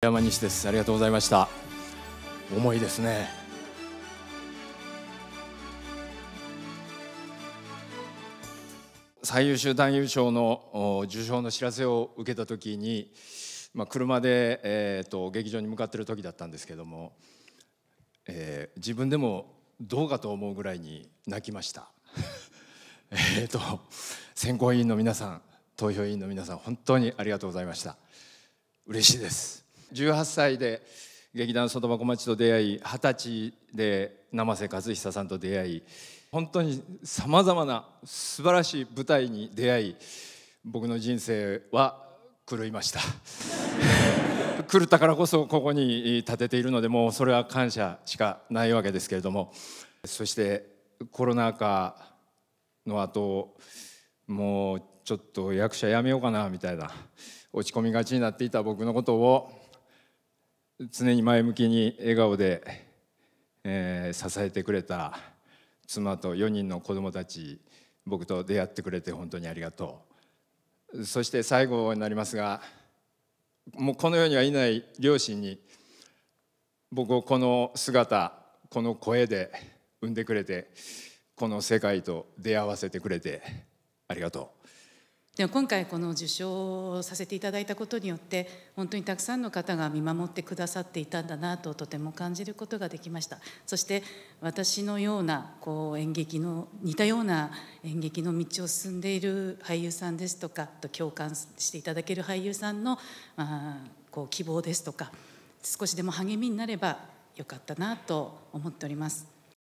山西ですありがとうございました重いですね最優秀男優賞の受賞の知らせを受けた時に、まあ、車で、えーと、劇場に向かってる時だったんですけども、えー、自分でもどうかと思うぐらいに泣きました えと選考委員の皆さん投票委員の皆さん本当にありがとうございました嬉しいです18歳で劇団外箱町と出会い二十歳で生瀬和久さんと出会い本当にさまざまな素晴らしい舞台に出会い僕の人生は狂いました 狂ったからこそここに立てているのでもうそれは感謝しかないわけですけれどもそしてコロナ禍の後もうちょっと役者やめようかなみたいな落ち込みがちになっていた僕のことを常に前向きに笑顔で、えー、支えてくれた妻と4人の子供たち僕と出会ってくれて本当にありがとうそして最後になりますがもうこの世にはいない両親に僕をこの姿この声で産んでくれてこの世界と出会わせてくれてありがとう。でも今回この受賞をさせていただいたことによって本当にたくさんの方が見守ってくださっていたんだなととても感じることができましたそして私のようなこう演劇の似たような演劇の道を進んでいる俳優さんですとかと共感していただける俳優さんのあこう希望ですとか少しでも励みになればよかったなと思っております。